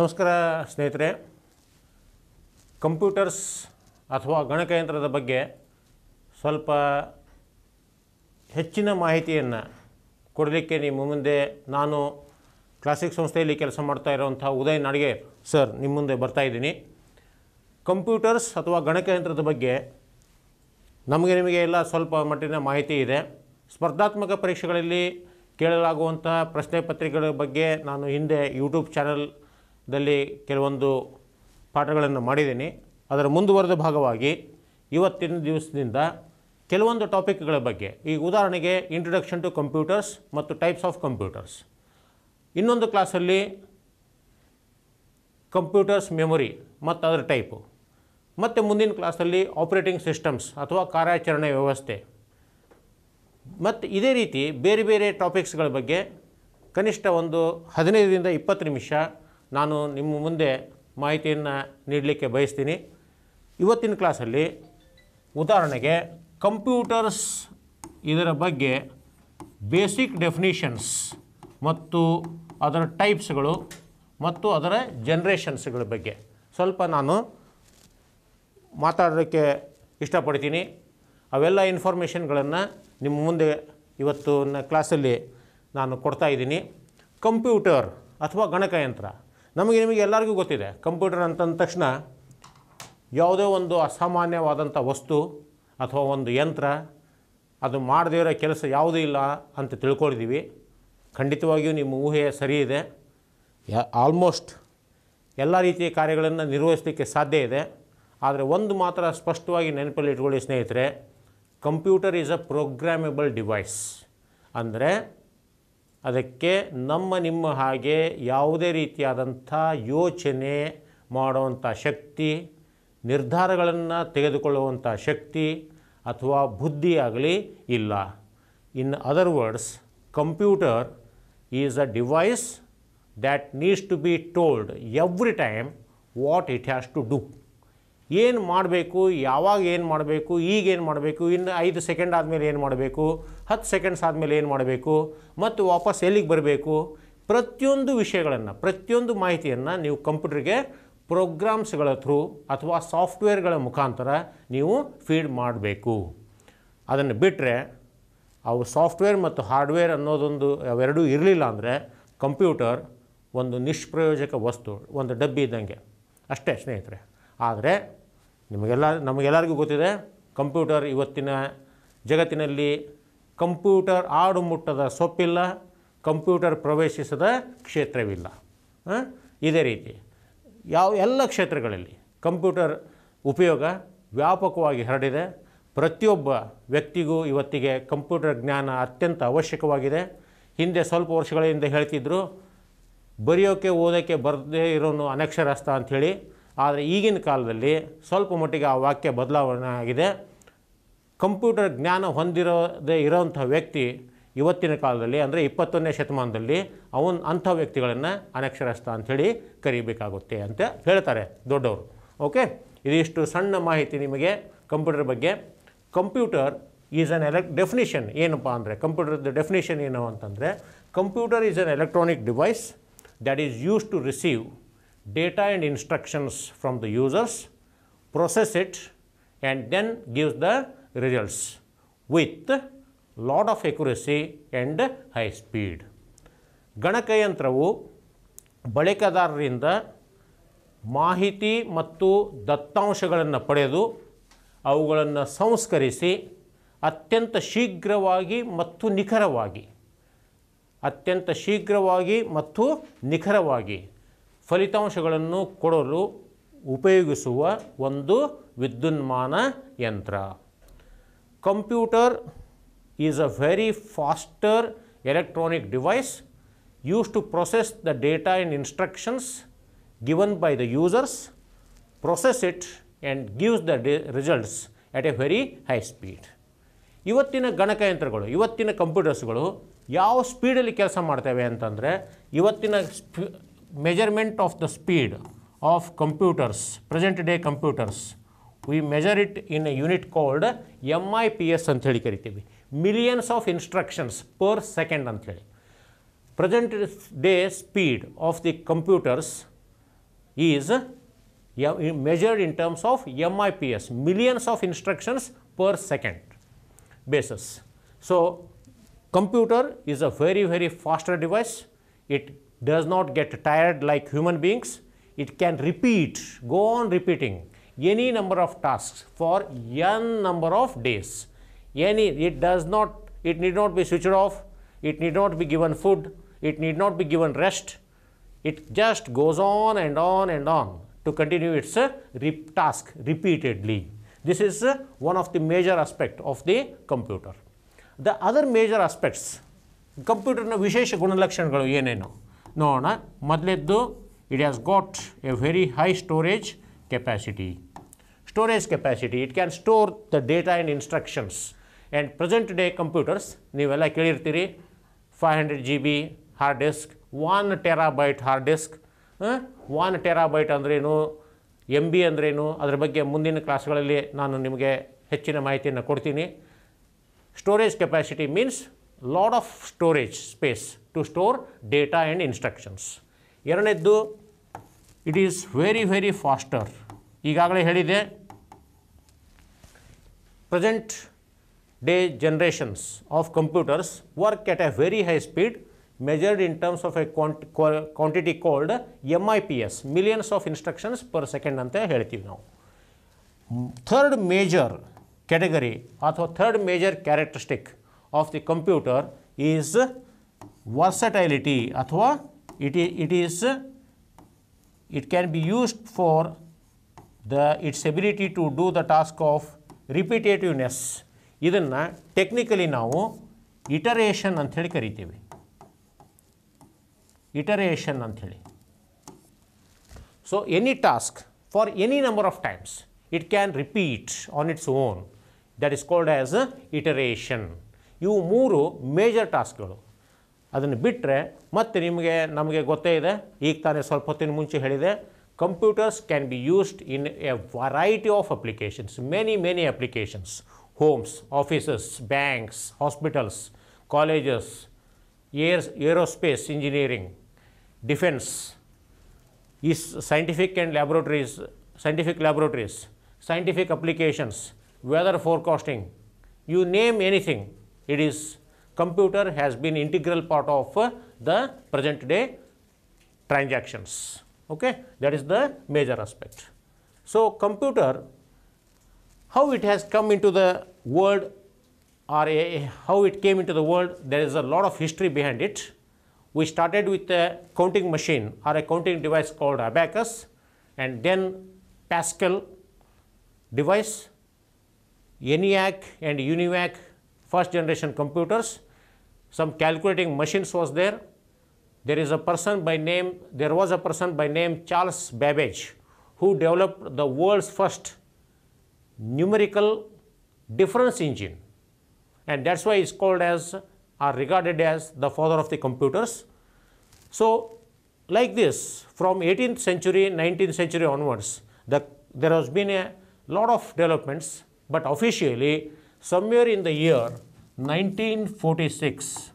ನಮಸ್ಕಾರ ಸ್ನೇಹಿತರೆ ಕಂಪ್ಯೂಟರ್ಸ್ ಅಥವಾ ಗಣಕಯಂತ್ರದ ಬಗ್ಗೆ ಸ್ವಲ್ಪ ಹೆಚ್ಚಿನ ಮಾಹಿತಿಯನ್ನು ಕೊಡಲಿಕ್ಕೆ ನಿಮ್ಮ ಮುಂದೆ ನಾನು ಕ್ಲಾಸಿಕ್ ಸಂಸ್ಥೆಯಲ್ಲಿ ಕೆಲಸ ಮಾಡ್ತಾ ಇರೋವಂಥ ಉದಯ್ ನಾಡಿಗೆ ಸರ್ ನಿಮ್ಮ ಮುಂದೆ ಬರ್ತಾಯಿದ್ದೀನಿ ಕಂಪ್ಯೂಟರ್ಸ್ ಅಥವಾ ಗಣಕಯಂತ್ರದ ಬಗ್ಗೆ ನಮಗೆ ನಿಮಗೆ ಎಲ್ಲ ಸ್ವಲ್ಪ ಮಟ್ಟಿನ ಮಾಹಿತಿ ಇದೆ ಸ್ಪರ್ಧಾತ್ಮಕ ಪರೀಕ್ಷೆಗಳಲ್ಲಿ ಕೇಳಲಾಗುವಂಥ ಪ್ರಶ್ನೆ ಪತ್ರಿಕೆಗಳ ಬಗ್ಗೆ ನಾನು ಹಿಂದೆ ಯೂಟ್ಯೂಬ್ ಚಾನಲ್ ದಲ್ಲಿ ಕೆಲವೊಂದು ಪಾಠಗಳನ್ನು ಮಾಡಿದ್ದೀನಿ ಅದರ ಮುಂದುವರೆದ ಭಾಗವಾಗಿ ಇವತ್ತಿನ ದಿವಸದಿಂದ ಕೆಲವೊಂದು ಟಾಪಿಕ್ಗಳ ಬಗ್ಗೆ ಈ ಉದಾಹರಣೆಗೆ ಇಂಟ್ರೊಡಕ್ಷನ್ ಟು ಕಂಪ್ಯೂಟರ್ಸ್ ಮತ್ತು ಟೈಪ್ಸ್ ಆಫ್ ಕಂಪ್ಯೂಟರ್ಸ್ ಇನ್ನೊಂದು ಕ್ಲಾಸಲ್ಲಿ ಕಂಪ್ಯೂಟರ್ಸ್ ಮೆಮೊರಿ ಮತ್ತು ಅದರ ಟೈಪು ಮತ್ತು ಮುಂದಿನ ಕ್ಲಾಸಲ್ಲಿ ಆಪ್ರೇಟಿಂಗ್ ಸಿಸ್ಟಮ್ಸ್ ಅಥವಾ ಕಾರ್ಯಾಚರಣೆ ವ್ಯವಸ್ಥೆ ಮತ್ತು ಇದೇ ರೀತಿ ಬೇರೆ ಬೇರೆ ಟಾಪಿಕ್ಸ್ಗಳ ಬಗ್ಗೆ ಕನಿಷ್ಠ ಒಂದು ಹದಿನೈದರಿಂದ ಇಪ್ಪತ್ತು ನಿಮಿಷ ನಾನು ನಿಮ್ಮ ಮುಂದೆ ಮಾಹಿತಿಯನ್ನು ನೀಡಲಿಕ್ಕೆ ಬಯಸ್ತೀನಿ ಇವತ್ತಿನ ಕ್ಲಾಸಲ್ಲಿ ಉದಾಹರಣೆಗೆ ಕಂಪ್ಯೂಟರ್ಸ್ ಇದರ ಬಗ್ಗೆ ಬೇಸಿಕ್ ಡೆಫಿನಿಷನ್ಸ್ ಮತ್ತು ಅದರ ಟೈಪ್ಸ್ಗಳು ಮತ್ತು ಅದರ ಜನ್ರೇಷನ್ಸ್ಗಳ ಬಗ್ಗೆ ಸ್ವಲ್ಪ ನಾನು ಮಾತಾಡೋಕ್ಕೆ ಇಷ್ಟಪಡ್ತೀನಿ ಅವೆಲ್ಲ ಇನ್ಫಾರ್ಮೇಷನ್ಗಳನ್ನು ನಿಮ್ಮ ಮುಂದೆ ಇವತ್ತಿನ ಕ್ಲಾಸಲ್ಲಿ ನಾನು ಕೊಡ್ತಾ ಇದ್ದೀನಿ ಕಂಪ್ಯೂಟರ್ ಅಥವಾ ಗಣಕಯಂತ್ರ ನಮಗೆ ನಿಮಗೆ ಎಲ್ಲರಿಗೂ ಗೊತ್ತಿದೆ ಕಂಪ್ಯೂಟರ್ ಅಂತಂದ ತಕ್ಷಣ ಯಾವುದೇ ಒಂದು ಅಸಾಮಾನ್ಯವಾದಂಥ ವಸ್ತು ಅಥವಾ ಒಂದು ಯಂತ್ರ ಅದು ಮಾಡದೇ ಇರೋ ಕೆಲಸ ಯಾವುದೂ ಇಲ್ಲ ಅಂತ ತಿಳ್ಕೊಂಡಿದ್ದೀವಿ ಖಂಡಿತವಾಗಿಯೂ ನಿಮ್ಮ ಊಹೆ ಸರಿ ಇದೆ ಆಲ್ಮೋಸ್ಟ್ ಎಲ್ಲ ರೀತಿಯ ಕಾರ್ಯಗಳನ್ನು ನಿರ್ವಹಿಸಲಿಕ್ಕೆ ಸಾಧ್ಯ ಇದೆ ಆದರೆ ಒಂದು ಮಾತ್ರ ಸ್ಪಷ್ಟವಾಗಿ ನೆನಪಲ್ಲಿ ಇಟ್ಕೊಳ್ಳಿ ಸ್ನೇಹಿತರೆ computer is a programmable device ಅಂದರೆ ಅದಕ್ಕೆ ನಮ್ಮ ನಿಮ್ಮ ಹಾಗೆ ಯಾವುದೇ ರೀತಿಯಾದಂಥ ಯೋಚನೆ ಮಾಡುವಂಥ ಶಕ್ತಿ ನಿರ್ಧಾರಗಳನ್ನು ತೆಗೆದುಕೊಳ್ಳುವಂಥ ಶಕ್ತಿ ಅಥವಾ ಬುದ್ಧಿಯಾಗಲಿ ಇಲ್ಲ in other words computer is a device that needs to be told every time what it has to do ಏನು ಮಾಡಬೇಕು ಯಾವಾಗ ಏನು ಮಾಡಬೇಕು ಈಗೇನು ಮಾಡಬೇಕು ಇನ್ನು ಐದು ಸೆಕೆಂಡ್ ಆದಮೇಲೆ ಏನು ಮಾಡಬೇಕು ಹತ್ತು ಸೆಕೆಂಡ್ಸ್ ಆದಮೇಲೆ ಏನು ಮಾಡಬೇಕು ಮತ್ತು ವಾಪಸ್ ಎಲ್ಲಿಗೆ ಬರಬೇಕು ಪ್ರತಿಯೊಂದು ವಿಷಯಗಳನ್ನು ಪ್ರತಿಯೊಂದು ಮಾಹಿತಿಯನ್ನು ನೀವು ಕಂಪ್ಯೂಟರ್ಗೆ ಪ್ರೋಗ್ರಾಮ್ಸ್ಗಳ ಥ್ರೂ ಅಥವಾ ಸಾಫ್ಟ್ವೇರ್ಗಳ ಮುಖಾಂತರ ನೀವು ಫೀಡ್ ಮಾಡಬೇಕು ಅದನ್ನು ಬಿಟ್ಟರೆ ಅವು ಸಾಫ್ಟ್ವೇರ್ ಮತ್ತು ಹಾರ್ಡ್ವೇರ್ ಅನ್ನೋದೊಂದು ಅವೆರಡೂ ಇರಲಿಲ್ಲ ಅಂದರೆ ಕಂಪ್ಯೂಟರ್ ಒಂದು ನಿಷ್ಪ್ರಯೋಜಕ ವಸ್ತು ಒಂದು ಡಬ್ಬಿ ಇದ್ದಂಗೆ ಅಷ್ಟೇ ಸ್ನೇಹಿತರೆ ಆದರೆ ನಿಮಗೆಲ್ಲ ನಮಗೆಲ್ಲರಿಗೂ ಗೊತ್ತಿದೆ ಕಂಪ್ಯೂಟರ್ ಇವತ್ತಿನ ಜಗತ್ತಿನಲ್ಲಿ ಕಂಪ್ಯೂಟರ್ ಆಡು ಮುಟ್ಟದ ಸೊಪ್ಪಿಲ್ಲ ಕಂಪ್ಯೂಟರ್ ಪ್ರವೇಶಿಸದ ಕ್ಷೇತ್ರವಿಲ್ಲ ಇದೇ ರೀತಿ ಯಾವ ಎಲ್ಲ ಕ್ಷೇತ್ರಗಳಲ್ಲಿ ಕಂಪ್ಯೂಟರ್ ಉಪಯೋಗ ವ್ಯಾಪಕವಾಗಿ ಹರಡಿದೆ ಪ್ರತಿಯೊಬ್ಬ ವ್ಯಕ್ತಿಗೂ ಇವತ್ತಿಗೆ ಕಂಪ್ಯೂಟರ್ ಜ್ಞಾನ ಅತ್ಯಂತ ಅವಶ್ಯಕವಾಗಿದೆ ಹಿಂದೆ ಸ್ವಲ್ಪ ವರ್ಷಗಳಿಂದ ಹಿಂದೆ ಬರೆಯೋಕೆ ಬರೆಯೋಕ್ಕೆ ಓದೋಕ್ಕೆ ಬರದೇ ಇರೋನು ಅನಕ್ಷರಸ್ಥ ಅಂಥೇಳಿ ಆದರೆ ಈಗಿನ ಕಾಲದಲ್ಲಿ ಸ್ವಲ್ಪ ಮಟ್ಟಿಗೆ ಆ ವಾಕ್ಯ ಬದಲಾವಣೆ ಆಗಿದೆ ಕಂಪ್ಯೂಟರ್ ಜ್ಞಾನ ಹೊಂದಿರೋದೇ ಇರೋಂಥ ವ್ಯಕ್ತಿ ಇವತ್ತಿನ ಕಾಲದಲ್ಲಿ ಅಂದರೆ ಇಪ್ಪತ್ತೊಂದನೇ ಶತಮಾನದಲ್ಲಿ ಅವನು ಅಂಥ ವ್ಯಕ್ತಿಗಳನ್ನು ಅನಕ್ಷರಸ್ಥ ಅಂಥೇಳಿ ಕರಿಬೇಕಾಗುತ್ತೆ ಅಂತ ಹೇಳ್ತಾರೆ ದೊಡ್ಡವರು ಓಕೆ ಇದಿಷ್ಟು ಸಣ್ಣ ಮಾಹಿತಿ ನಿಮಗೆ ಕಂಪ್ಯೂಟರ್ ಬಗ್ಗೆ computer is an elec definition ಏನಪ್ಪ ಅಂದರೆ ಕಂಪ್ಯೂಟರ್ದ ಡೆಫಿನಿಷನ್ ಏನು ಅಂತಂದರೆ computer is an electronic device that is use to receive data and instructions from the users, process it and then gives the results with lot of accuracy and high speed. ಗಣಕಯಂತ್ರವು ಬಳಕೆದಾರರಿಂದ ಮಾಹಿತಿ ಮತ್ತು ದತ್ತಾಂಶಗಳನ್ನು ಪಡೆದು ಅವುಗಳನ್ನು ಸಂಸ್ಕರಿಸಿ ಅತ್ಯಂತ ಶೀಘ್ರವಾಗಿ ಮತ್ತು ನಿಖರವಾಗಿ ಅತ್ಯಂತ ಶೀಘ್ರವಾಗಿ ಮತ್ತು ನಿಖರವಾಗಿ ಫಲಿತಾಂಶಗಳನ್ನು ಕೊಡಲು ಉಪಯೋಗಿಸುವ ಒಂದು ವಿದ್ಯುನ್ಮಾನ ಯಂತ್ರ computer is a very faster electronic device use to process the data and instructions given by the users process it and gives the the results at a very high speed ಇವತ್ತಿನ ಗಣಕಯಂತ್ರಗಳು ಇವತ್ತಿನ ಕಂಪ್ಯೂಟರ್ಸ್ಗಳು ಯಾವ ಸ್ಪೀಡಲ್ಲಿ ಕೆಲಸ ಮಾಡ್ತವೆ ಅಂತಂದರೆ ಇವತ್ತಿನ ಸ್ಪೀ measurement of the speed of computers, present day computers, we measure it in a unit called MIPS ಅಂತ ಹೇಳಿ ಕರಿತೀವಿ millions of instructions per second present day speed of the computers is measured in terms of MIPS, millions of instructions per second basis. So, computer is a very, very faster device. It does not get tired like human beings. It can repeat, go on repeating any number of tasks for n number of days. Any, it does not, it need not be switched off, it need not be given food, it need not be given rest. It just goes on and on and on to continue its uh, task repeatedly. This is uh, one of the major aspect of the computer. The other major aspects ಕಂಪ್ಯೂಟರ್ನ ವಿಶೇಷ ಗುಣಲಕ್ಷಣಗಳು ಏನೇನು ನೋಡೋಣ ಮೊದಲದ್ದು it has got a very high storage capacity storage capacity it can store the data and instructions and present day computers ನೀವೆಲ್ಲ ಕೇಳಿರ್ತೀರಿ five hundred G B hard disk one terabyte hard disk one terabyte ಅಂದ್ರೇನು M B ಅಂದ್ರೇನು ಅದ್ರ ಬಗ್ಗೆ ಮುಂದಿನ ಕ್ಲಾಸ್ಗಳಲ್ಲಿ ನಾನು ನಿಮಗೆ ಹೆಚ್ಚಿನ ಮಾಹಿತಿಯನ್ನು ಕೊಡ್ತೀನಿ storage capacity means lot of storage space to store data and instructions ಎರಡನೇದ್ದು it is very very faster ಈಗಾಗಲೇ ಹೇಳಿದೆ present day generations of computers work at a very high speed in terms a in terms quantity called M I P S millions of instructions per second ಅಂತ ಹೇಳ್ತೀವಿ ನಾವು third major category ಅಥವಾ third major characteristic of the computer is versatility athwa it it is it can be used for the its ability to do the task of repetitiveness idanna technically now iteration anthe heli iteration anthe so any task for any number of times it can repeat on its own that is called as iteration You mooru major task ಅದನ್ನು ಬಿಟ್ಟರೆ ಮತ್ತೆ ನಿಮಗೆ ನಮಗೆ ಗೊತ್ತೇ ಇದೆ ಈಗ ತಾನೇ ಸ್ವಲ್ಪ ಹೊತ್ತಿನ ಮುಂಚೆ ಹೇಳಿದೆ computers can be used in a variety of applications many many applications homes offices banks hospitals colleges air aerospace engineering defence ಈ scientific and laboratories scientific laboratories scientific applications weather forecasting you name anything it is computer has been integral part of uh, the present day transactions. Okay? That is the major aspect. So, computer, how it has come into the world or a, how it came into the world, there is a lot of history behind it. We started with a counting machine or a counting device called abacus and then Pascal device, ENIAC and UNIVAC first generation computers, some calculating machines was there. There is a person by name, there was a person by name Charles Babbage who developed the world's first numerical difference engine and that's why it's called as are regarded as the father of the computers. So, like this from 18th century, 19th century onwards, the, there has been a lot of developments, but officially somewhere in the year 1946,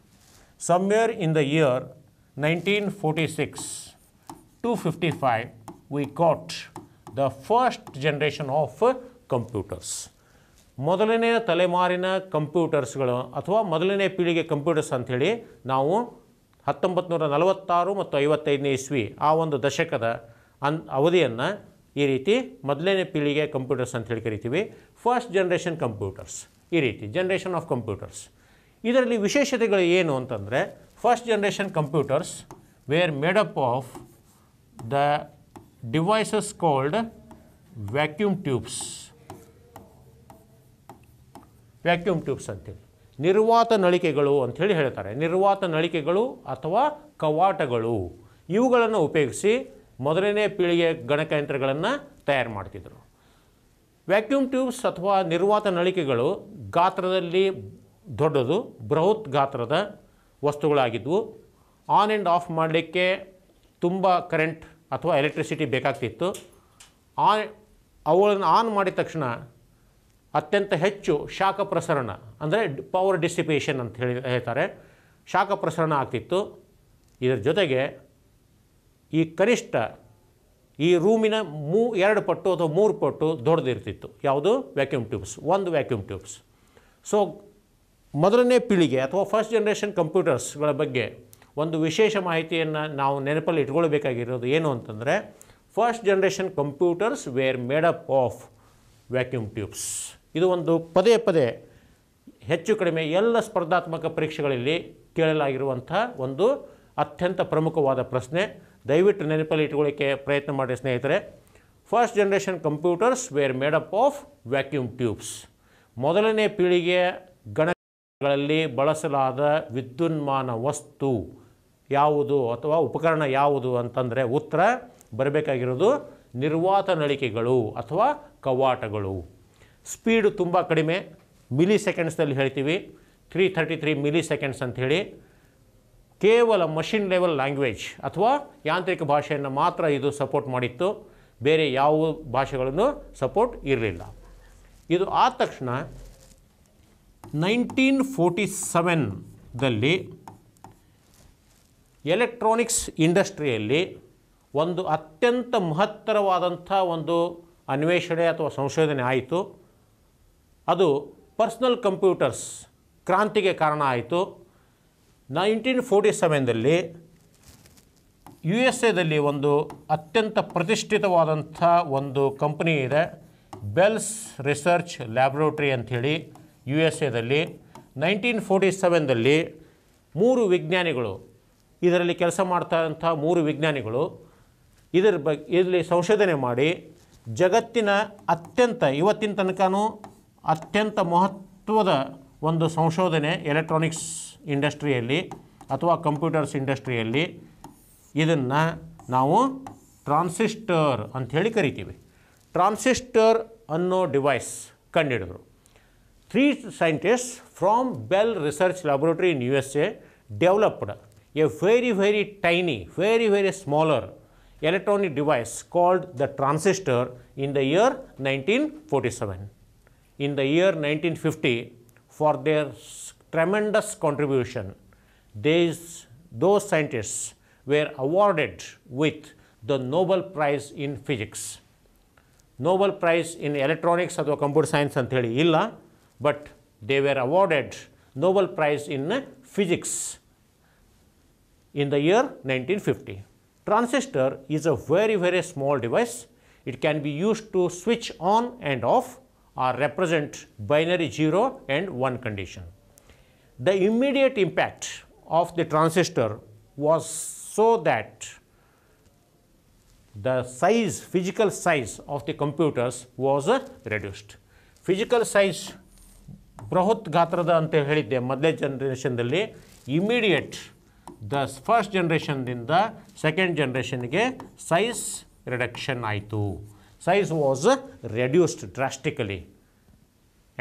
somewhere in the year 1946 255, we got the first generation of computers ಮೊದಲನೇ ತಲೆಮಾರಿನ ಕಂಪ್ಯೂಟರ್ಸ್ಗಳು ಅಥವಾ ಮೊದಲನೇ ಪೀಳಿಗೆ computers ಅಂಥೇಳಿ ನಾವು ಹತ್ತೊಂಬತ್ತು ನೂರ ನಲವತ್ತಾರು ಮತ್ತು ಐವತ್ತೈದನೇ ಇಸ್ವಿ ಆ ಒಂದು ದಶಕದ ಅನ್ ಅವಧಿಯನ್ನು ಈ ರೀತಿ ಮೊದಲನೇ ಪೀಳಿಗೆ ಕಂಪ್ಯೂಟರ್ಸ್ ಅಂತ ಹೇಳಿ ಕರಿತೀವಿ ಫಸ್ಟ್ ಜನ್ರೇಷನ್ ಕಂಪ್ಯೂಟರ್ಸ್ ಈ ರೀತಿ ಜನ್ರೇಷನ್ ಆಫ್ ಕಂಪ್ಯೂಟರ್ಸ್ ಇದರಲ್ಲಿ ವಿಶೇಷತೆಗಳು ಏನು ಅಂತಂದರೆ first generation computers were made up of the devices called vacuum tubes vacuum tubes ಅಂತೇಳಿ ನಿರ್ವಾತ ನಳಿಕೆಗಳು ಅಂಥೇಳಿ ಹೇಳ್ತಾರೆ ನಿರ್ವಾತ ನಳಿಕೆಗಳು ಅಥವಾ ಕವಾಟಗಳು ಇವುಗಳನ್ನು ಉಪಯೋಗಿಸಿ ಮೊದಲನೇ ಪೀಳಿಗೆ ಗಣಕಯಂತ್ರಗಳನ್ನು ತಯಾರು ಮಾಡ್ತಿದ್ರು ವ್ಯಾಕ್ಯೂಮ್ ಟ್ಯೂಬ್ಸ್ ಅಥವಾ ನಿರ್ವಾತ ನಳಿಕೆಗಳು ಗಾತ್ರದಲ್ಲಿ ದೊಡ್ಡದು ಬೃಹತ್ ಗಾತ್ರದ ವಸ್ತುಗಳಾಗಿದ್ವು ಆನ್ ಆ್ಯಂಡ್ ಆಫ್ ಮಾಡಲಿಕ್ಕೆ ತುಂಬ ಕರೆಂಟ್ ಅಥವಾ ಎಲೆಕ್ಟ್ರಿಸಿಟಿ ಬೇಕಾಗ್ತಿತ್ತು ಆನ್ ಅವುಗಳನ್ನು ಆನ್ ಮಾಡಿದ ತಕ್ಷಣ ಅತ್ಯಂತ ಹೆಚ್ಚು ಶಾಖ ಪ್ರಸರಣ ಅಂದರೆ ಪವರ್ ಡಿಸಿಪೇಷನ್ ಅಂತ ಹೇಳಿ ಹೇಳ್ತಾರೆ ಶಾಖ ಪ್ರಸರಣ ಆಗ್ತಿತ್ತು ಇದರ ಜೊತೆಗೆ ಈ ಕನಿಷ್ಠ ಈ ರೂಮಿನ ಮೂ ಎರಡು ಪಟ್ಟು ಅಥವಾ ಮೂರು ಪಟ್ಟು ದೊಡ್ಡದಿರ್ತಿತ್ತು ಯಾವುದು ವ್ಯಾಕ್ಯೂಮ್ ಟ್ಯೂಬ್ಸ್ ಒಂದು ವ್ಯಾಕ್ಯೂಮ್ ಟ್ಯೂಬ್ಸ್ ಸೊ ಮೊದಲನೇ ಪೀಳಿಗೆ ಅಥವಾ ಫಸ್ಟ್ ಜನ್ರೇಷನ್ ಕಂಪ್ಯೂಟರ್ಸ್ಗಳ ಬಗ್ಗೆ ಒಂದು ವಿಶೇಷ ಮಾಹಿತಿಯನ್ನು ನಾವು ನೆನಪಲ್ಲಿ ಇಟ್ಕೊಳ್ಬೇಕಾಗಿರೋದು ಏನು ಅಂತಂದರೆ first generation computers were made up of vacuum tubes ಇದು ಒಂದು ಪದೇ ಪದೇ ಹೆಚ್ಚು ಕಡಿಮೆ ಎಲ್ಲ ಸ್ಪರ್ಧಾತ್ಮಕ ಪರೀಕ್ಷೆಗಳಲ್ಲಿ ಕೇಳಲಾಗಿರುವಂಥ ಒಂದು ಅತ್ಯಂತ ಪ್ರಮುಖವಾದ ಪ್ರಶ್ನೆ ದಯವಿಟ್ಟು ನೆನಪಲ್ಲಿ ಇಟ್ಕೊಳ್ಳಿಕ್ಕೆ ಪ್ರಯತ್ನ ಮಾಡಿ ಸ್ನೇಹಿತರೆ first generation computers were made up of vacuum tubes ಮೊದಲನೇ ಪೀಳಿಗೆಯ ಗಣಗಳಲ್ಲಿ ಬಳಸಲಾದ ವಿದ್ಯುನ್ಮಾನ ವಸ್ತು ಯಾವುದು ಅಥವಾ ಉಪಕರಣ ಯಾವುದು ಅಂತಂದರೆ ಉತ್ತರ ಬರಬೇಕಾಗಿರೋದು ನಿರ್ವಾತ ನಳಿಕೆಗಳು ಅಥವಾ ಕವಾಟಗಳು ಸ್ಪೀಡು ತುಂಬ ಕಡಿಮೆ ಮಿಲಿ ಸೆಕೆಂಡ್ಸ್ನಲ್ಲಿ ಹೇಳ್ತೀವಿ three thirty three milliseconds ಅಂಥೇಳಿ ಕೇವಲ ಮಷಿನ್ ಲೆವೆಲ್ ಲ್ಯಾಂಗ್ವೇಜ್ ಅಥವಾ ಯಾಂತ್ರಿಕ ಭಾಷೆಯನ್ನು ಮಾತ್ರ ಇದು ಸಪೋರ್ಟ್ ಮಾಡಿತ್ತು ಬೇರೆ ಯಾವ ಭಾಷೆಗಳನ್ನು ಸಪೋರ್ಟ್ ಇರಲಿಲ್ಲ ಇದು ಆದ ತಕ್ಷಣ ನೈನ್ಟೀನ್ ಫೋರ್ಟಿ ಸೆವೆನ್ದಲ್ಲಿ ಎಲೆಕ್ಟ್ರಾನಿಕ್ಸ್ ಇಂಡಸ್ಟ್ರಿಯಲ್ಲಿ ಒಂದು ಅತ್ಯಂತ ಮಹತ್ತರವಾದಂಥ ಒಂದು ಅನ್ವೇಷಣೆ ಅಥವಾ ಸಂಶೋಧನೆ ಆಯಿತು ಅದು ಪರ್ಸ್ನಲ್ ಕಂಪ್ಯೂಟರ್ಸ್ ಕ್ರಾಂತಿಗೆ ಕಾರಣ ಆಯಿತು ನೈನ್ಟೀನ್ ಫೋರ್ಟಿ ಸೆವೆನ್ದಲ್ಲಿ ಯು ಎಸ್ ಎದಲ್ಲಿ ಒಂದು ಅತ್ಯಂತ ಪ್ರತಿಷ್ಠಿತವಾದಂಥ ಒಂದು ಕಂಪ್ನಿ ಇದೆ ಬೆಲ್ಸ್ ರಿಸರ್ಚ್ ಲ್ಯಾಬ್ರೋಟ್ರಿ ಅಂಥೇಳಿ ಯು ಎಸ್ ಎದಲ್ಲಿ ನೈನ್ಟೀನ್ ಫೋರ್ಟಿ ಸೆವೆನ್ದಲ್ಲಿ ಮೂರು ವಿಜ್ಞಾನಿಗಳು ಇದರಲ್ಲಿ ಕೆಲಸ ಮಾಡ್ತಾರಂಥ ಮೂರು ವಿಜ್ಞಾನಿಗಳು ಇದರ ಬಗ್ಗೆ ಇಲ್ಲಿ ಸಂಶೋಧನೆ ಮಾಡಿ ಜಗತ್ತಿನ ಅತ್ಯಂತ ಇವತ್ತಿನ ತನಕನೂ ಅತ್ಯಂತ ಮಹತ್ವದ ಒಂದು ಸಂಶೋಧನೆ ಎಲೆಕ್ಟ್ರಾನಿಕ್ಸ್ ಇಂಡಸ್ಟ್ರಿಯಲ್ಲಿ ಅಥವಾ ಕಂಪ್ಯೂಟರ್ಸ್ ಇಂಡಸ್ಟ್ರಿಯಲ್ಲಿ ಇದನ್ನು ನಾವು ಟ್ರಾನ್ಸಿಸ್ಟರ್ ಅಂಥೇಳಿ ಕರಿತೀವಿ ಟ್ರಾನ್ಸಿಸ್ಟರ್ ಅನ್ನೋ ಡಿವೈಸ್ ಕಂಡುಹಿಡಿದ್ರು three scientist from Bell research laboratory in U S A developed a very very tiny very very smaller electronic device called the transistor in the year nineteen forty seven in the year nineteen fifty for their tremendous contribution. These, those scientists were awarded with the Nobel Prize in Physics. Nobel Prize in Electronics or Computer Science and theory illa, but they were awarded Nobel Prize in Physics in the year 1950. Transistor is a very very small device. It can be used to switch on and off are represent binary 0 and 1 condition. The immediate impact of the transistor was so that the size, physical size of the computers was reduced. Physical size, physical size ಬೃಹತ್ generation ಅಂತ immediate the first generation the the second generation ಜನ್ರೇಷನ್ಗೆ size reduction ಆಯಿತು size was reduced drastically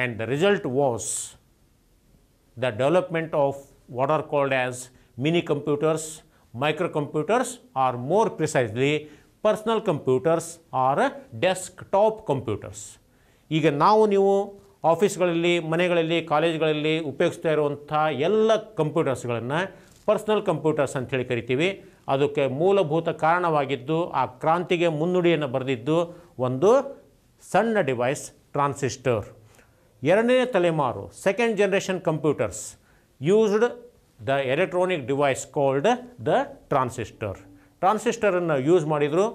and the result was the development of what are called as mini computers, microcomputers or more precisely personal computers or desktop computers ಈಗ ನಾವು ನೀವು ಆಫೀಸ್ಗಳಲ್ಲಿ ಮನೆಗಳಲ್ಲಿ ಕಾಲೇಜ್ಗಳಲ್ಲಿ ಉಪಯೋಗಿಸ್ತಾ ಇರುವಂಥ ಎಲ್ಲ ಕಂಪ್ಯೂಟರ್ಸ್ಗಳನ್ನು personal computers ಅಂಥೇಳಿ ಕರಿತೀವಿ ಅದಕ್ಕೆ ಮೂಲಭೂತ ಕಾರಣವಾಗಿದ್ದು ಆ ಕ್ರಾಂತಿಗೆ ಮುನ್ನುಡಿಯನ್ನು ಬರೆದಿದ್ದು ಒಂದು ಸಣ್ಣ ಡಿವೈಸ್ ಟ್ರಾನ್ಸಿಸ್ಟರ್ ಎರಡನೇ ತಲೆಮಾರು second generation computers used the electronic device called the transistor ಟ್ರಾನ್ಸಿಸ್ಟರನ್ನು ಯೂಸ್ ಮಾಡಿದರು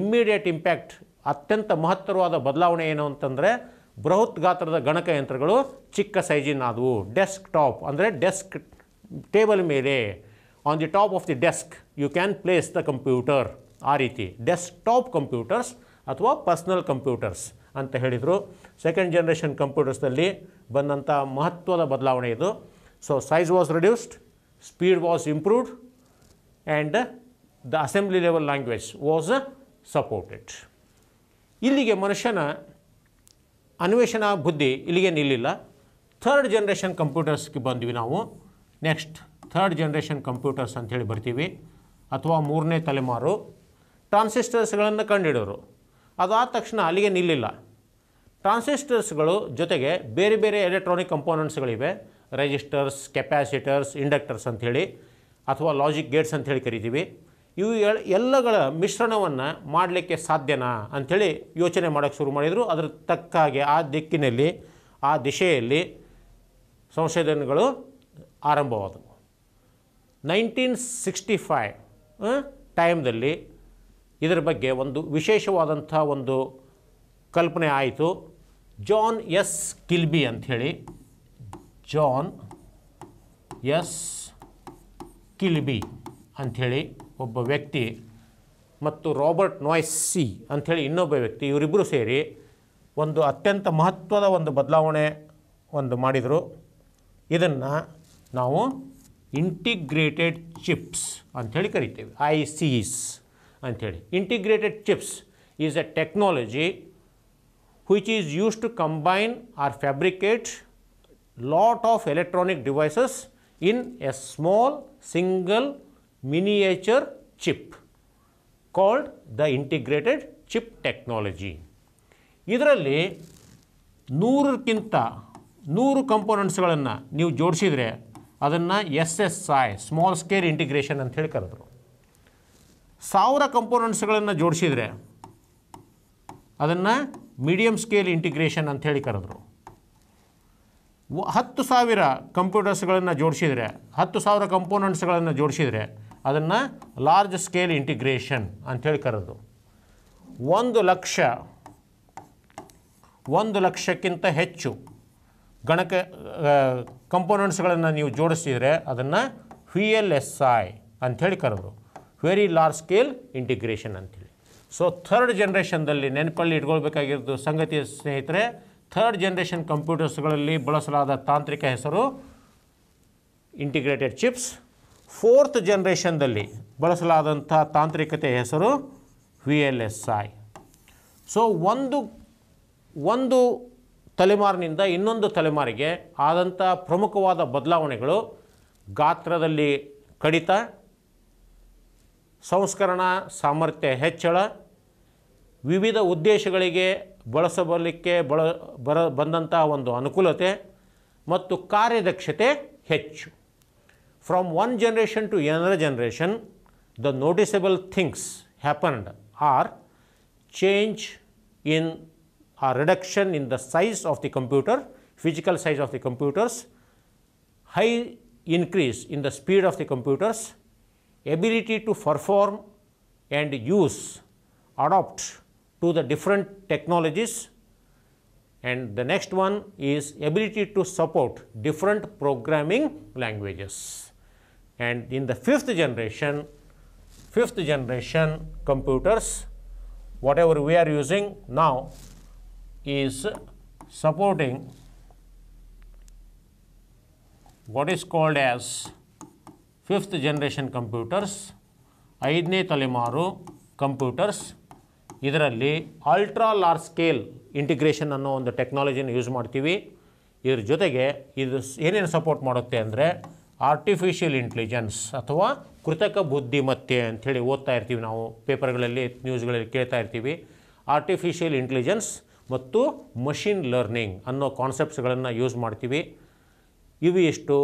ಇಮ್ಮಿಡಿಯೇಟ್ ಇಂಪ್ಯಾಕ್ಟ್ ಅತ್ಯಂತ ಮಹತ್ತರವಾದ ಬದಲಾವಣೆ ಏನು ಅಂತಂದರೆ ಬೃಹತ್ ಗಾತ್ರದ ಗಣಕಯಂತ್ರಗಳು ಚಿಕ್ಕ ಸೈಜಿನಾದವು ಡೆಸ್ಕ್ ಟಾಪ್ ಅಂದರೆ ಡೆಸ್ಕ್ ಟೇಬಲ್ ಮೇಲೆ on the top of the desk you can place the computer ಆ ರೀತಿ ಡೆಸ್ಕ್ ಟಾಪ್ ಕಂಪ್ಯೂಟರ್ಸ್ ಅಥವಾ ಪರ್ಸ್ನಲ್ ಕಂಪ್ಯೂಟರ್ಸ್ ಅಂತ ಹೇಳಿದರು ಸೆಕೆಂಡ್ ಜನ್ರೇಷನ್ ಕಂಪ್ಯೂಟರ್ಸ್ನಲ್ಲಿ ಬಂದಂಥ ಮಹತ್ವದ ಬದಲಾವಣೆ ಇದು so size was reduced speed was improved and the assembly level language was supported ಇಲ್ಲಿಗೆ ಮನುಷ್ಯನ ಅನ್ವೇಷಣಾ ಬುದ್ಧಿ ಇಲ್ಲಿಗೆ ನಿಲ್ಲಿಲ್ಲ ಥರ್ಡ್ ಜನ್ರೇಷನ್ ಕಂಪ್ಯೂಟರ್ಸ್ಗೆ ಬಂದ್ವಿ ನಾವು ನೆಕ್ಸ್ಟ್ ಥರ್ಡ್ ಜನ್ರೇಷನ್ ಕಂಪ್ಯೂಟರ್ಸ್ ಅಂಥೇಳಿ ಬರ್ತೀವಿ ಅಥವಾ ಮೂರನೇ ತಲೆಮಾರು ಟ್ರಾನ್ಸಿಸ್ಟರ್ಸ್ಗಳನ್ನು ಕಂಡುಹಿಡಿದರು ಅದಾದ ತಕ್ಷಣ ಅಲ್ಲಿಗೆ ನಿಲ್ಲಿಲ್ಲ ಟ್ರಾನ್ಸಿಸ್ಟರ್ಸ್ಗಳು ಜೊತೆಗೆ ಬೇರೆ ಬೇರೆ ಎಲೆಕ್ಟ್ರಾನಿಕ್ ಕಂಪೋನೆಂಟ್ಸ್ಗಳಿವೆ ರೆಜಿಸ್ಟರ್ಸ್ ಕೆಪ್ಯಾಸಿಟರ್ಸ್ ಇಂಡಕ್ಟರ್ಸ್ ಅಂಥೇಳಿ ಅಥವಾ ಲಾಜಿಕ್ ಗೇಟ್ಸ್ ಅಂಥೇಳಿ ಕರಿತೀವಿ ಇವು ಎಲ್ಲಗಳ ಮಿಶ್ರಣವನ್ನು ಮಾಡಲಿಕ್ಕೆ ಸಾಧ್ಯನಾ ಅಂಥೇಳಿ ಯೋಚನೆ ಮಾಡೋಕ್ಕೆ ಶುರು ಮಾಡಿದರು ಅದರ ತಕ್ಕ ಹಾಗೆ ಆ ದಿಕ್ಕಿನಲ್ಲಿ ಆ ದಿಶೆಯಲ್ಲಿ ಸಂಶೋಧನೆಗಳು ಆರಂಭವಾದವು ನೈನ್ಟೀನ್ ಸಿಕ್ಸ್ಟಿ ಫೈ ಟೈಮ್ದಲ್ಲಿ ಇದರ ಬಗ್ಗೆ ಒಂದು ವಿಶೇಷವಾದಂಥ ಒಂದು ಕಲ್ಪನೆ ಆಯಿತು ಜಾನ್ ಎಸ್ ಕಿಲ್ಬಿ ಅಂಥೇಳಿ ಜಾನ್ ಎಸ್ ಕಿಲ್ಬಿ ಅಂಥೇಳಿ ಒಬ್ಬ ವ್ಯಕ್ತಿ ಮತ್ತು ರಾಬರ್ಟ್ ಸಿ ಅಂಥೇಳಿ ಇನ್ನೊಬ್ಬ ವ್ಯಕ್ತಿ ಇವರಿಬ್ಬರು ಸೇರಿ ಒಂದು ಅತ್ಯಂತ ಮಹತ್ವದ ಒಂದು ಬದಲಾವಣೆ ಒಂದು ಮಾಡಿದರು ಇದನ್ನು ನಾವು ಇಂಟಿಗ್ರೇಟೆಡ್ ಚಿಪ್ಸ್ ಅಂಥೇಳಿ ಕರಿತೇವೆ ಐ ಇಸ್ ಅಂಥೇಳಿ integrated chips is a technology which is use to combine or fabricate lot of electronic devices in a small single miniature chip called the integrated chip technology ಇದರಲ್ಲಿ ನೂರಕ್ಕಿಂತ ನೂರು ಕಂಪೋನೆಂಟ್ಸ್ಗಳನ್ನು ನೀವು ಜೋಡಿಸಿದರೆ ಅದನ್ನು S S I small scale integration ಹೇಳಿ ಕರೆದ್ರು ಸಾವಿರ ಕಂಪೋನೆಂಟ್ಸ್ಗಳನ್ನು ಜೋಡಿಸಿದರೆ ಅದನ್ನು ಮೀಡಿಯಮ್ ಸ್ಕೇಲ್ ಇಂಟಿಗ್ರೇಷನ್ ಹೇಳಿ ಕರೆದ್ರು ಹತ್ತು ಸಾವಿರ ಕಂಪ್ಯೂಟರ್ಸ್ಗಳನ್ನು ಜೋಡಿಸಿದರೆ ಹತ್ತು ಸಾವಿರ ಕಂಪೋನೆಂಟ್ಸ್ಗಳನ್ನು ಜೋಡಿಸಿದರೆ ಅದನ್ನು ಲಾರ್ಜ್ ಸ್ಕೇಲ್ ಇಂಟಿಗ್ರೇಷನ್ ಅಂಥೇಳಿ ಕರೆದ್ರು ಒಂದು ಲಕ್ಷ ಒಂದು ಲಕ್ಷಕ್ಕಿಂತ ಹೆಚ್ಚು ಗಣಕ ಕಂಪೋನೆಂಟ್ಸ್ಗಳನ್ನು ನೀವು ಜೋಡಿಸಿದರೆ ಅದನ್ನು ವಿ ಎಲ್ ಎಸ್ ಐ ಅಂಥೇಳಿ ಕರೆದರು ವೆರಿ ಲಾರ್ಜ್ ಸ್ಕೇಲ್ ಇಂಟಿಗ್ರೇಷನ್ ಅಂಥೇಳಿ ಸೊ ಥರ್ಡ್ ಜನ್ರೇಷನ್ದಲ್ಲಿ ನೆನಪಲ್ಲಿ ಇಟ್ಕೊಳ್ಬೇಕಾಗಿರೋದು ಸಂಗತಿ ಸ್ನೇಹಿತರೆ ಥರ್ಡ್ ಜನ್ರೇಷನ್ ಕಂಪ್ಯೂಟರ್ಸ್ಗಳಲ್ಲಿ ಬಳಸಲಾದ ತಾಂತ್ರಿಕ ಹೆಸರು ಇಂಟಿಗ್ರೇಟೆಡ್ ಚಿಪ್ಸ್ ಫೋರ್ತ್ ಜನ್ರೇಷನ್ದಲ್ಲಿ ಬಳಸಲಾದಂಥ ತಾಂತ್ರಿಕತೆ ಹೆಸರು V L S I so ಒಂದು ಒಂದು ತಲೆಮಾರಿನಿಂದ ಇನ್ನೊಂದು ತಲೆಮಾರಿಗೆ ಆದಂಥ ಪ್ರಮುಖವಾದ ಬದಲಾವಣೆಗಳು ಗಾತ್ರದಲ್ಲಿ ಕಡಿತ ಸಂಸ್ಕರಣಾ ಸಾಮರ್ಥ್ಯ ಹೆಚ್ಚಳ ವಿವಿಧ ಉದ್ದೇಶಗಳಿಗೆ ಬಳಸಬಲಿಕ್ಕೆ ಬಳ ಬರ ಬಂದಂಥ ಒಂದು ಅನುಕೂಲತೆ ಮತ್ತು ಕಾರ್ಯದಕ್ಷತೆ ಹೆಚ್ಚು from one generation to another generation the noticeable things happened are change in A reduction in the size of the computer, physical size of the computers, high increase in the speed of the computers, ability to perform and use, adopt to the different technologies and the next one is ability to support different programming languages. And in the fifth generation, fifth generation computers, whatever we are using now, is supporting what is called as fifth generation computers ಐದನೇ ತಲೆಮಾರು computers ಇದರಲ್ಲಿ ultra large scale integration ಅನ್ನೋ ಒಂದು ಟೆಕ್ನಾಲಜಿನ use ಮಾಡ್ತೀವಿ ಇದ್ರ ಜೊತೆಗೆ ಇದು ಏನೇನು ಸಪೋರ್ಟ್ ಮಾಡುತ್ತೆ ಅಂದರೆ ಆರ್ಟಿಫಿಷಿಯಲ್ ಇಂಟೆಲಿಜೆನ್ಸ್ ಅಥವಾ ಕೃತಕ ಬುದ್ಧಿಮತ್ತೆ ಅಂಥೇಳಿ ಓದ್ತಾ ಇರ್ತೀವಿ ನಾವು ಪೇಪರ್ಗಳಲ್ಲಿ ನ್ಯೂಸ್ಗಳಲ್ಲಿ ಕೇಳ್ತಾ ಇರ್ತೀವಿ ಆರ್ಟಿಫಿಷಿಯಲ್ ಇಂಟೆಲಿಜೆನ್ಸ್ ಮತ್ತು ಮಷಿನ್ ಲರ್ನಿಂಗ್ ಅನ್ನೋ ಕಾನ್ಸೆಪ್ಟ್ಸ್ಗಳನ್ನು ಯೂಸ್ ಮಾಡ್ತೀವಿ ಇವು ಎಷ್ಟು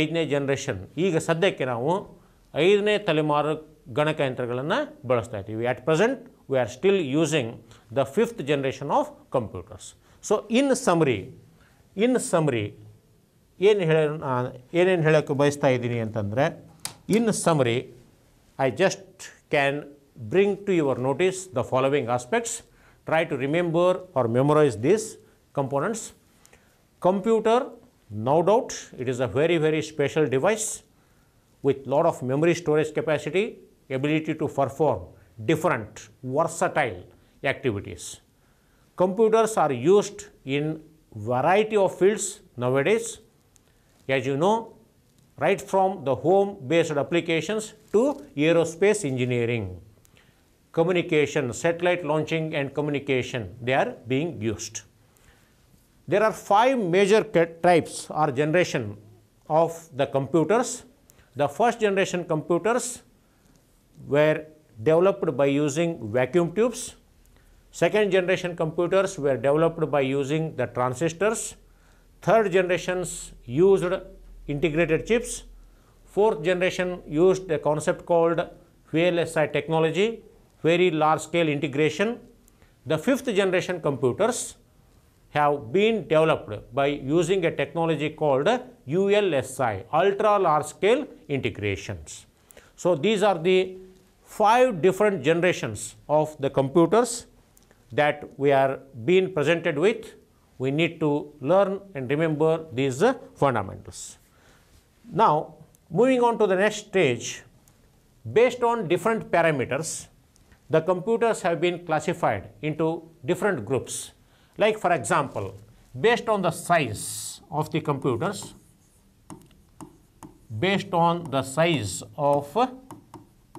ಐದನೇ ಜನ್ರೇಷನ್ ಈಗ ಸದ್ಯಕ್ಕೆ ನಾವು ಐದನೇ ತಲೆಮಾರು ಗಣಕಯಂತ್ರಗಳನ್ನು ಬಳಸ್ತಾ ಇದ್ದೀವಿ at present we are still using the fifth generation of computers so in summary in summary ಏನು ಹೇಳ ಏನೇನು ಹೇಳೋಕ್ಕೆ ಬಯಸ್ತಾ ಇದ್ದೀನಿ ಅಂತಂದರೆ in summary I just can bring to your notice the following aspects try to remember or memorize these components. Computer, no doubt, it is a very, very special device with lot of memory storage capacity, ability to perform different versatile activities. Computers are used in variety of fields nowadays. As you know, right from the home based applications to aerospace engineering communication, satellite launching and communication, they are being used. There are five major types or generation of the computers. The first generation computers were developed by using vacuum tubes. Second generation computers were developed by using the transistors. Third generations used integrated chips. Fourth generation used a concept called VLSI technology very large scale integration. The fifth generation computers have been developed by using a technology called ULSI, ultra large scale integrations. So, these are the five different generations of the computers that we are being presented with. We need to learn and remember these fundamentals. Now, moving on to the next stage, based on different parameters, the computers have been classified into different groups. Like for example, based on the size of the computers, based on the size of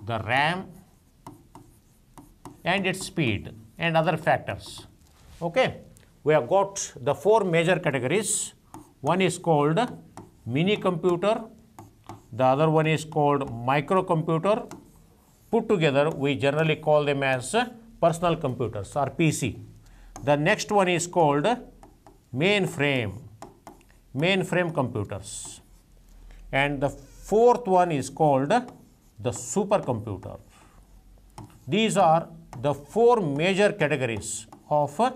the RAM and its speed and other factors. Okay, we have got the four major categories. One is called mini computer, the other one is called microcomputer, put together, we generally call them as uh, personal computers or PC. The next one is called mainframe, mainframe computers. And the fourth one is called the supercomputer. These are the four major categories of uh,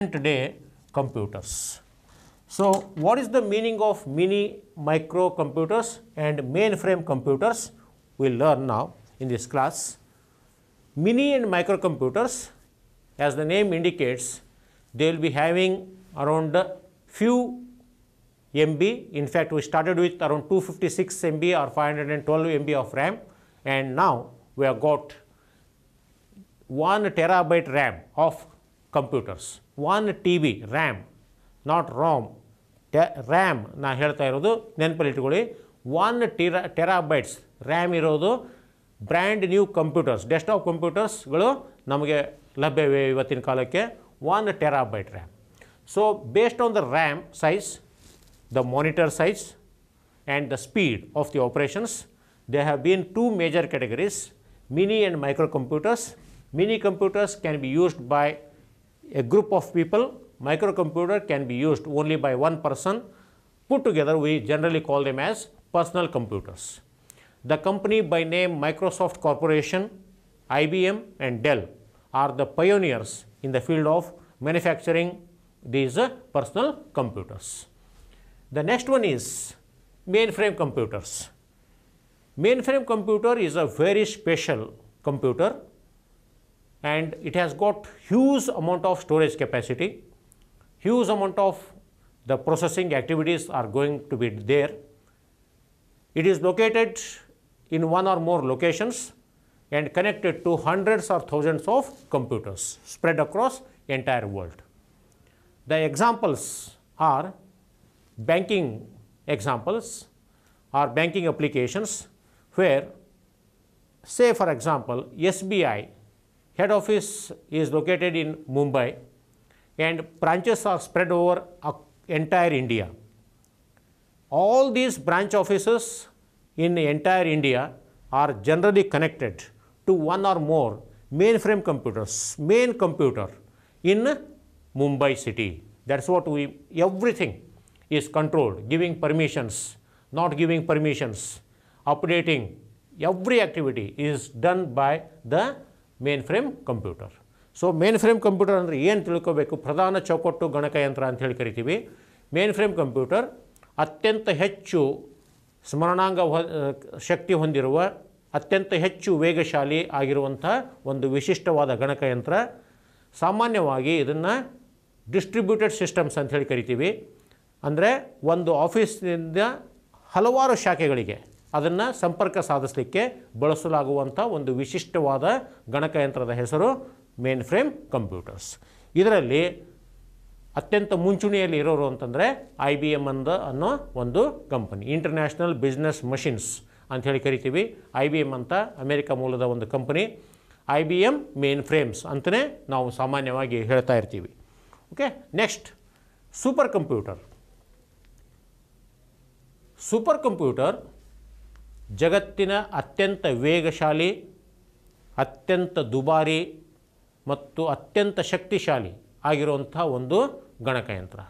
today computers. So, what is the meaning of mini micro computers and mainframe computers? We will learn now in this class. Mini and microcomputers, as the name indicates, they will be having around few MB. In fact, we started with around 256 MB or 512 MB of RAM and now we have got 1 terabyte RAM of computers, 1 TB RAM, not ROM, RAM ನಾ ಹೇಳ್ತಾ ಇರೋದು ನೆನಪಲ್ಲಿ ಇಟ್ಕೊಳ್ಳಿ one tera terabytes RAM ಇರೋದು brand new computers desktop ಕಂಪ್ಯೂಟರ್ಸ್ಗಳು ನಮಗೆ ಲಭ್ಯವಿವೆ ಇವತ್ತಿನ ಕಾಲಕ್ಕೆ one terabyte RAM so based on the RAM size the monitor size and the speed of the operations there have been two major categories mini and micro computers mini computers can be used by a group of people Micro microcomputer can be used only by one person put together we generally call them as personal computers the company by name Microsoft Corporation, IBM and Dell are the pioneers in the field of manufacturing these uh, personal computers. The next one is mainframe computers. Mainframe computer is a very special computer and it has got huge amount of storage capacity, huge amount of the processing activities are going to be there. It is located in one or more locations and connected to hundreds or thousands of computers spread across entire world. The examples are banking examples or banking applications where say for example SBI head office is located in Mumbai and branches are spread over entire India. All these branch offices in entire India are generally connected to one or more mainframe computers, main computer in Mumbai city. That is what we, everything is controlled, giving permissions, not giving permissions, updating, every activity is done by the mainframe computer. So, mainframe computer under ಅಂದರೆ ಏನು ತಿಳ್ಕೋಬೇಕು ಪ್ರಧಾನ ಚೌಕಟ್ಟು ಗಣಕಯಂತ್ರ ಅಂತ ಹೇಳಿ Mainframe computer frame computer ಸ್ಮರಣಾಂಗ ಶಕ್ತಿ ಹೊಂದಿರುವ ಅತ್ಯಂತ ಹೆಚ್ಚು ವೇಗಶಾಲಿ ಆಗಿರುವಂಥ ಒಂದು ವಿಶಿಷ್ಟವಾದ ಗಣಕಯಂತ್ರ ಸಾಮಾನ್ಯವಾಗಿ ಇದನ್ನು ಡಿಸ್ಟ್ರಿಬ್ಯೂಟೆಡ್ ಸಿಸ್ಟಮ್ಸ್ ಅಂತ ಹೇಳಿ ಕರಿತೀವಿ ಅಂದರೆ ಒಂದು ಆಫೀಸ್ನಿಂದ ಹಲವಾರು ಶಾಖೆಗಳಿಗೆ ಅದನ್ನು ಸಂಪರ್ಕ ಸಾಧಿಸಲಿಕ್ಕೆ ಬಳಸಲಾಗುವಂಥ ಒಂದು ವಿಶಿಷ್ಟವಾದ ಗಣಕಯಂತ್ರದ ಹೆಸರು ಮೇನ್ ಫ್ರೇಮ್ ಕಂಪ್ಯೂಟರ್ಸ್ ಇದರಲ್ಲಿ ಅತ್ಯಂತ ಮುಂಚೂಣಿಯಲ್ಲಿ ಇರೋರು ಅಂತಂದರೆ ಐ ಬಿ ಎಮ್ ಅಂದ ಅನ್ನೋ ಒಂದು ಕಂಪನಿ ಇಂಟರ್ನ್ಯಾಷನಲ್ ಬಿಸ್ನೆಸ್ ಮಷಿನ್ಸ್ ಅಂಥೇಳಿ ಕರಿತೀವಿ ಐ ಬಿ ಎಮ್ ಅಂತ ಅಮೇರಿಕ ಮೂಲದ ಒಂದು company I B M mainframes ಅಂತಲೇ ನಾವು ಸಾಮಾನ್ಯವಾಗಿ ಹೇಳ್ತಾ ಇರ್ತೀವಿ okay next super computer super computer ಜಗತ್ತಿನ ಅತ್ಯಂತ ವೇಗಶಾಲಿ ಅತ್ಯಂತ ದುಬಾರಿ ಮತ್ತು ಅತ್ಯಂತ ಶಕ್ತಿಶಾಲಿ ಆಗಿರುವಂಥ ಒಂದು ಗಣಕಯಂತ್ರ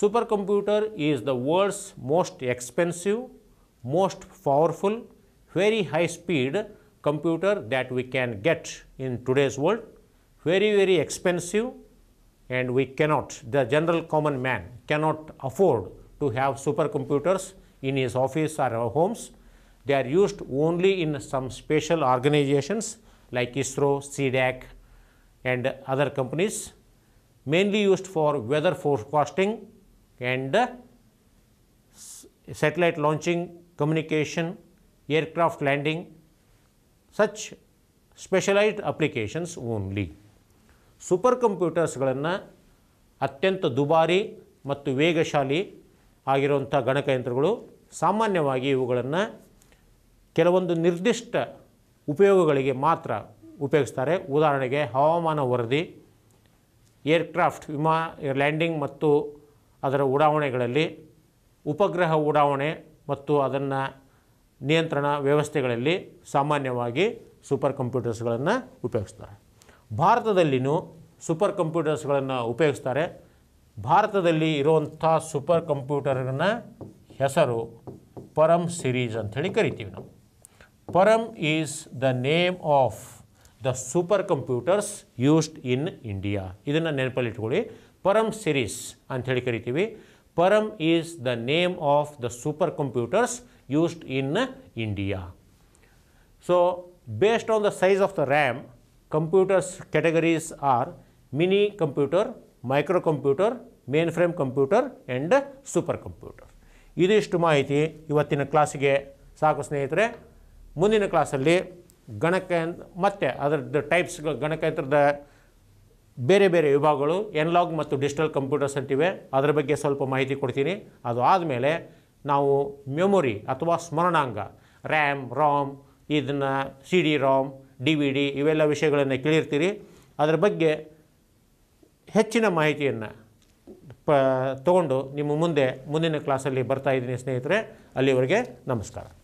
super computer is the world's most expensive most powerful very high speed computer that we can get in today's world very very expensive and we cannot the general common man cannot afford to have super computers in his office or homes. They are used only in some special organizations like ISRO, CDAC and other companies mainly used for weather forecasting and uh, satellite launching communication aircraft landing such specialized applications only super ಕಂಪ್ಯೂಟರ್ಸ್ಗಳನ್ನು ಅತ್ಯಂತ ದುಬಾರಿ ಮತ್ತು ವೇಗಶಾಲಿ ಆಗಿರುವಂಥ ಗಣಕಯಂತ್ರಗಳು ಸಾಮಾನ್ಯವಾಗಿ ಇವುಗಳನ್ನು ಕೆಲವೊಂದು ನಿರ್ದಿಷ್ಟ ಉಪಯೋಗಗಳಿಗೆ ಮಾತ್ರ ಉಪಯೋಗಿಸ್ತಾರೆ ಉದಾಹರಣೆಗೆ ಹವಾಮಾನ ವರದಿ ಏರ್ಕ್ರಾಫ್ಟ್ ವಿಮಾ ಲ್ಯಾಂಡಿಂಗ್ ಮತ್ತು ಅದರ ಉಡಾವಣೆಗಳಲ್ಲಿ ಉಪಗ್ರಹ ಉಡಾವಣೆ ಮತ್ತು ಅದನ್ನು ನಿಯಂತ್ರಣ ವ್ಯವಸ್ಥೆಗಳಲ್ಲಿ ಸಾಮಾನ್ಯವಾಗಿ ಸೂಪರ್ ಕಂಪ್ಯೂಟರ್ಸ್ಗಳನ್ನು ಉಪಯೋಗಿಸ್ತಾರೆ ಭಾರತದಲ್ಲಿನೂ ಸೂಪರ್ ಕಂಪ್ಯೂಟರ್ಸ್ಗಳನ್ನು ಉಪಯೋಗಿಸ್ತಾರೆ ಭಾರತದಲ್ಲಿ ಇರುವಂಥ ಸೂಪರ್ ಕಂಪ್ಯೂಟರ್ನ ಹೆಸರು ಪರಮ್ ಸಿರೀಸ್ ಅಂಥೇಳಿ ಕರಿತೀವಿ ನಾವು Param is the name of the super computers used in India ಇದನ್ನು ನೆನಪಲ್ಲಿ ಇಟ್ಕೊಳ್ಳಿ ಪರಮ್ ಸಿರೀಸ್ ಅಂಥೇಳಿ ಕರಿತೀವಿ Param is the name of the super computers used in India so based on the size of the RAM computers categories are mini computer micro computer mainframe computer and super computer ಇದಿಷ್ಟು ಮಾಹಿತಿ ಇವತ್ತಿನ ಕ್ಲಾಸಿಗೆ ಸಾಕು ಸ್ನೇಹಿತರೆ ಮುಂದಿನ ಕ್ಲಾಸಲ್ಲಿ ಗಣಕ ಮತ್ತು ಅದರದ್ದು ಟೈಪ್ಸ್ಗಳು ಗಣಕಯಂತ್ರದ ಬೇರೆ ಬೇರೆ ವಿಭಾಗಗಳು ಎನ್ಲಾಗ್ ಮತ್ತು ಡಿಜಿಟಲ್ ಕಂಪ್ಯೂಟರ್ಸ್ ಅಂತಿವೆ ಅದರ ಬಗ್ಗೆ ಸ್ವಲ್ಪ ಮಾಹಿತಿ ಕೊಡ್ತೀನಿ ಅದು ಆದಮೇಲೆ ನಾವು ಮೆಮೊರಿ ಅಥವಾ ಸ್ಮರಣಾಂಗ ರ್ಯಾಮ್ ರಾಮ್ ಇದನ್ನು C D ROM D V D ಇವೆಲ್ಲ ವಿಷಯಗಳನ್ನು ಕೇಳಿರ್ತೀರಿ ಅದರ ಬಗ್ಗೆ ಹೆಚ್ಚಿನ ಮಾಹಿತಿಯನ್ನು ಪ ತಗೊಂಡು ನಿಮ್ಮ ಮುಂದೆ ಮುಂದಿನ ಕ್ಲಾಸಲ್ಲಿ ಬರ್ತಾಯಿದ್ದೀನಿ ಸ್ನೇಹಿತರೆ ಅಲ್ಲಿವರೆಗೆ ನಮಸ್ಕಾರ